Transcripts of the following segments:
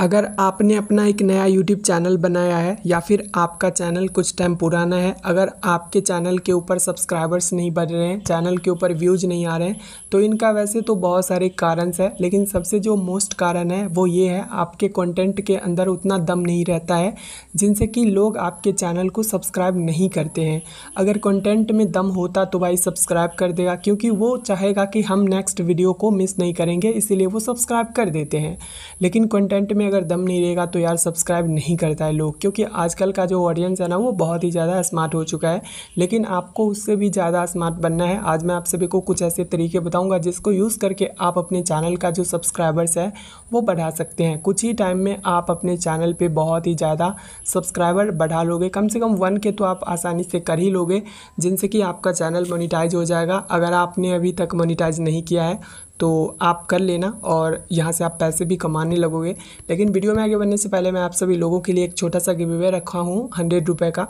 अगर आपने अपना एक नया यूट्यूब चैनल बनाया है या फिर आपका चैनल कुछ टाइम पुराना है अगर आपके चैनल के ऊपर सब्सक्राइबर्स नहीं बढ़ रहे हैं चैनल के ऊपर व्यूज नहीं आ रहे हैं तो इनका वैसे तो बहुत सारे कारण है लेकिन सबसे जो मोस्ट कारण है वो ये है आपके कंटेंट के अंदर उतना दम नहीं रहता है जिनसे कि लोग आपके चैनल को सब्सक्राइब नहीं करते हैं अगर कॉन्टेंट में दम होता तो भाई सब्सक्राइब कर देगा क्योंकि वो चाहेगा कि हम नेक्स्ट वीडियो को मिस नहीं करेंगे इसीलिए वो सब्सक्राइब कर देते हैं लेकिन कॉन्टेंट में में अगर दम नहीं रहेगा तो यार सब्सक्राइब नहीं करता है लोग क्योंकि आजकल का जो ऑडियंस है ना वो बहुत ही ज़्यादा स्मार्ट हो चुका है लेकिन आपको उससे भी ज़्यादा स्मार्ट बनना है आज मैं आप सभी को कुछ ऐसे तरीके बताऊँगा जिसको यूज़ करके आप अपने चैनल का जो सब्सक्राइबर्स है वो बढ़ा सकते हैं कुछ ही टाइम में आप अपने चैनल पर बहुत ही ज़्यादा सब्सक्राइबर बढ़ा लोगे कम से कम वन के तो आप आसानी से कर ही लोगे जिनसे कि आपका चैनल मोनिटाइज हो जाएगा अगर आपने अभी तक मोनिटाइज नहीं किया है तो आप कर लेना और यहाँ से आप पैसे भी कमाने लगोगे लेकिन वीडियो में आगे बढ़ने से पहले मैं आप सभी लोगों के लिए एक छोटा सा गिवे रखा हूँ हंड्रेड रुपये का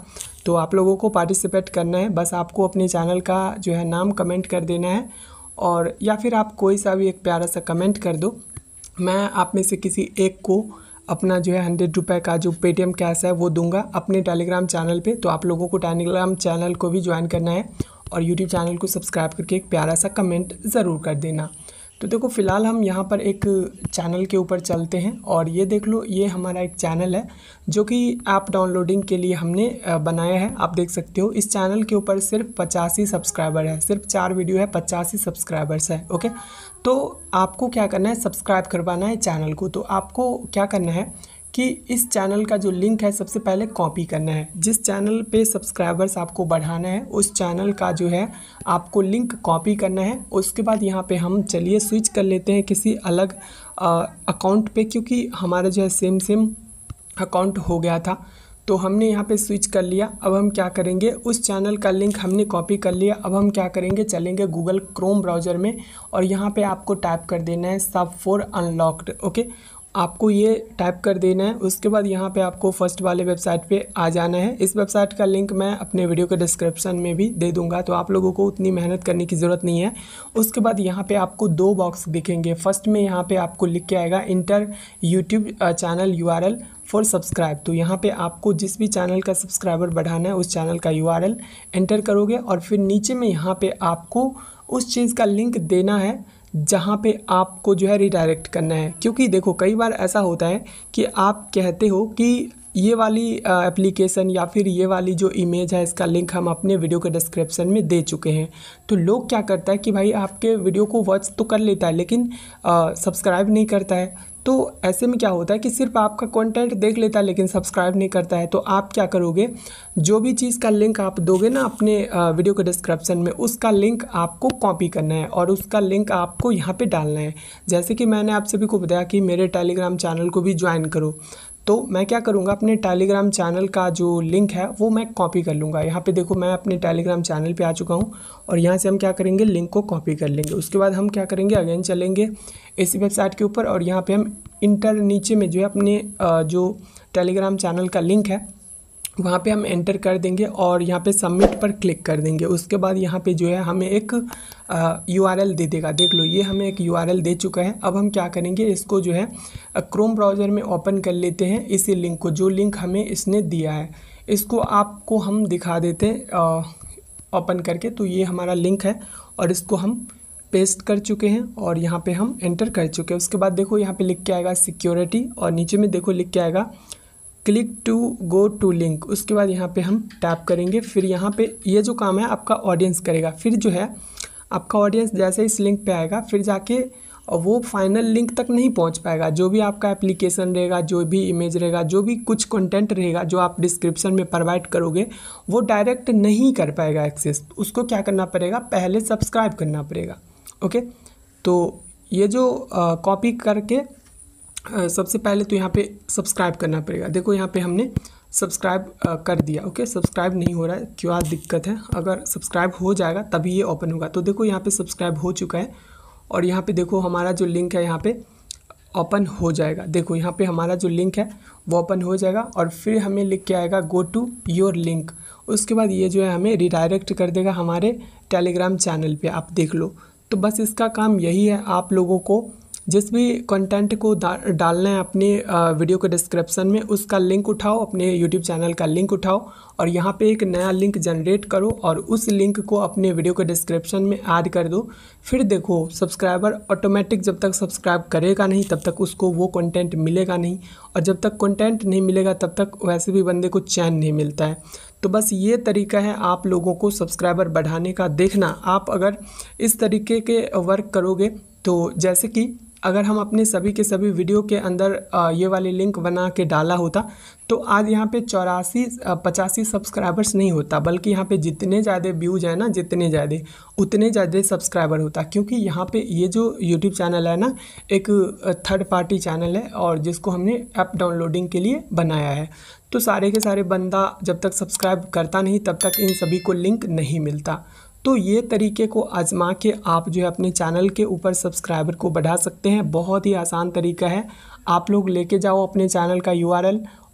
तो आप लोगों को पार्टिसिपेट करना है बस आपको अपने चैनल का जो है नाम कमेंट कर देना है और या फिर आप कोई सा भी एक प्यारा सा कमेंट कर दो मैं आप में से किसी एक को अपना जो है हंड्रेड रुपये का जो पेटीएम कैश है वो दूंगा अपने टेलीग्राम चैनल पे तो आप लोगों को टेलीग्राम चैनल को भी ज्वाइन करना है और यूट्यूब चैनल को सब्सक्राइब करके एक प्यारा सा कमेंट ज़रूर कर देना तो देखो फ़िलहाल हम यहाँ पर एक चैनल के ऊपर चलते हैं और ये देख लो ये हमारा एक चैनल है जो कि ऐप डाउनलोडिंग के लिए हमने बनाया है आप देख सकते हो इस चैनल के ऊपर सिर्फ पचासी सब्सक्राइबर है सिर्फ चार वीडियो है पचासी सब्सक्राइबर्स है ओके तो आपको क्या करना है सब्सक्राइब करवाना है चैनल को तो आपको क्या करना है कि इस चैनल का जो लिंक है सबसे पहले कॉपी करना है जिस चैनल पे सब्सक्राइबर्स आपको बढ़ाना है उस चैनल का जो है आपको लिंक कॉपी करना है उसके बाद यहाँ पे हम चलिए स्विच कर लेते हैं किसी अलग अकाउंट पे क्योंकि हमारा जो है सेम सेम अकाउंट हो गया था तो हमने यहाँ पे स्विच कर लिया अब हम क्या करेंगे उस चैनल का लिंक हमने कॉपी कर लिया अब हम क्या करेंगे चलेंगे गूगल क्रोम ब्राउज़र में और यहाँ पे आपको टाइप कर देना है सब फोर अनलॉक्ड ओके आपको ये टाइप कर देना है उसके बाद यहाँ पे आपको फर्स्ट वाले वेबसाइट पे आ जाना है इस वेबसाइट का लिंक मैं अपने वीडियो के डिस्क्रिप्शन में भी दे दूंगा तो आप लोगों को उतनी मेहनत करने की ज़रूरत नहीं है उसके बाद यहाँ पे आपको दो बॉक्स दिखेंगे फर्स्ट में यहाँ पे आपको लिख के आएगा enter YouTube channel you for subscribe तो यहाँ पे आपको जिस भी चैनल का सब्सक्राइबर बढ़ाना है उस चैनल का यू एंटर करोगे और फिर नीचे में यहाँ पर आपको उस चीज़ का लिंक देना है जहाँ पे आपको जो है रिडायरेक्ट करना है क्योंकि देखो कई बार ऐसा होता है कि आप कहते हो कि ये वाली एप्लीकेशन या फिर ये वाली जो इमेज है इसका लिंक हम अपने वीडियो के डिस्क्रिप्शन में दे चुके हैं तो लोग क्या करता है कि भाई आपके वीडियो को वॉच तो कर लेता है लेकिन सब्सक्राइब नहीं करता है तो ऐसे में क्या होता है कि सिर्फ आपका कंटेंट देख लेता है लेकिन सब्सक्राइब नहीं करता है तो आप क्या करोगे जो भी चीज़ का लिंक आप दोगे ना अपने वीडियो के डिस्क्रिप्शन में उसका लिंक आपको कॉपी करना है और उसका लिंक आपको यहाँ पे डालना है जैसे कि मैंने आप सभी को बताया कि मेरे टेलीग्राम चैनल को भी ज्वाइन करो तो मैं क्या करूँगा अपने टेलीग्राम चैनल का जो लिंक है वो मैं कॉपी कर लूँगा यहाँ पे देखो मैं अपने टेलीग्राम चैनल पे आ चुका हूँ और यहाँ से हम क्या करेंगे लिंक को कॉपी कर लेंगे उसके बाद हम क्या करेंगे अगेन चलेंगे इस वेबसाइट के ऊपर और यहाँ पे हम इंटर नीचे में जो है अपने जो टेलीग्राम चैनल का लिंक है वहाँ पे हम एंटर कर देंगे और यहाँ पे सबमिट पर क्लिक कर देंगे उसके बाद यहाँ पे जो है हमें एक यू आर एल दे देगा देख लो ये हमें एक यू आर एल दे चुका है अब हम क्या करेंगे इसको जो है क्रोम ब्राउज़र में ओपन कर लेते हैं इसी लिंक को जो लिंक हमें इसने दिया है इसको आपको हम दिखा देते ओपन करके तो ये हमारा लिंक है और इसको हम पेस्ट कर चुके हैं और यहाँ पर हम एंटर कर चुके हैं उसके बाद देखो यहाँ पर लिख के आएगा सिक्योरिटी और नीचे में देखो लिख के आएगा click to go to link उसके बाद यहाँ पे हम टैप करेंगे फिर यहाँ पे ये जो काम है आपका ऑडियंस करेगा फिर जो है आपका ऑडियंस जैसे इस लिंक पे आएगा फिर जाके वो फाइनल लिंक तक नहीं पहुंच पाएगा जो भी आपका एप्लीकेशन रहेगा जो भी इमेज रहेगा जो भी कुछ कंटेंट रहेगा जो आप डिस्क्रिप्शन में प्रोवाइड करोगे वो डायरेक्ट नहीं कर पाएगा एक्सेस उसको क्या करना पड़ेगा पहले सब्सक्राइब करना पड़ेगा ओके तो ये जो कॉपी करके सबसे पहले तो यहाँ पे सब्सक्राइब करना पड़ेगा देखो यहाँ पे हमने सब्सक्राइब कर दिया ओके सब्सक्राइब नहीं हो रहा है क्या दिक्कत है अगर सब्सक्राइब हो जाएगा तभी ये ओपन होगा तो देखो यहाँ पे सब्सक्राइब हो चुका है और यहाँ पे देखो हमारा जो लिंक है यहाँ पे ओपन हो जाएगा देखो यहाँ पे हमारा जो लिंक है वो ओपन हो जाएगा और फिर हमें लिख के आएगा गो टू योर लिंक उसके बाद ये जो है हमें रिडायरेक्ट कर देगा हमारे टेलीग्राम चैनल पर आप देख लो तो बस इसका काम यही है आप लोगों को जिस भी कंटेंट को डालना है अपने वीडियो के डिस्क्रिप्शन में उसका लिंक उठाओ अपने यूट्यूब चैनल का लिंक उठाओ और यहाँ पे एक नया लिंक जनरेट करो और उस लिंक को अपने वीडियो के डिस्क्रिप्शन में ऐड कर दो फिर देखो सब्सक्राइबर ऑटोमेटिक जब तक सब्सक्राइब करेगा नहीं तब तक उसको वो कंटेंट मिलेगा नहीं और जब तक कंटेंट नहीं मिलेगा तब तक वैसे भी बंदे को चैन नहीं मिलता है तो बस ये तरीका है आप लोगों को सब्सक्राइबर बढ़ाने का देखना आप अगर इस तरीके के वर्क करोगे तो जैसे कि अगर हम अपने सभी के सभी वीडियो के अंदर ये वाले लिंक बना के डाला होता तो आज यहाँ पे चौरासी पचासी सब्सक्राइबर्स नहीं होता बल्कि यहाँ पे जितने ज़्यादा व्यूज है ना जितने ज़्यादा उतने ज़्यादा सब्सक्राइबर होता क्योंकि यहाँ पे ये जो यूट्यूब चैनल है ना एक थर्ड पार्टी चैनल है और जिसको हमने ऐप डाउनलोडिंग के लिए बनाया है तो सारे के सारे बंदा जब तक सब्सक्राइब करता नहीं तब तक इन सभी को लिंक नहीं मिलता तो ये तरीके को आजमा के आप जो है अपने चैनल के ऊपर सब्सक्राइबर को बढ़ा सकते हैं बहुत ही आसान तरीका है आप लोग लेके जाओ अपने चैनल का यू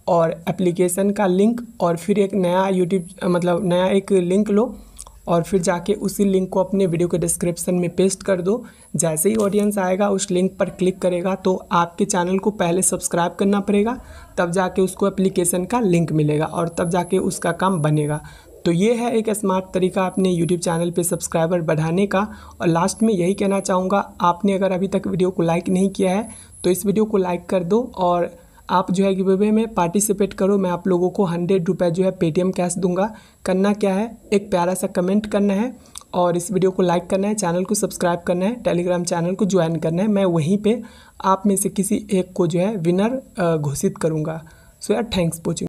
और एप्लीकेशन का लिंक और फिर एक नया यूट्यूब मतलब नया एक लिंक लो और फिर जाके उसी लिंक को अपने वीडियो के डिस्क्रिप्शन में पेस्ट कर दो जैसे ही ऑडियंस आएगा उस लिंक पर क्लिक करेगा तो आपके चैनल को पहले सब्सक्राइब करना पड़ेगा तब जाके उसको एप्लीकेशन का लिंक मिलेगा और तब जाके उसका काम बनेगा तो ये है एक स्मार्ट तरीका अपने YouTube चैनल पे सब्सक्राइबर बढ़ाने का और लास्ट में यही कहना चाहूँगा आपने अगर अभी तक वीडियो को लाइक नहीं किया है तो इस वीडियो को लाइक कर दो और आप जो है गिवे में पार्टिसिपेट करो मैं आप लोगों को हंड्रेड रुपये जो है पेटीएम कैश दूंगा करना क्या है एक प्यारा सा कमेंट करना है और इस वीडियो को लाइक करना है चैनल को सब्सक्राइब करना है टेलीग्राम चैनल को ज्वाइन करना है मैं वहीं पे आप में से किसी एक को जो है विनर घोषित करूंगा सो यार थैंक्स कोचिंग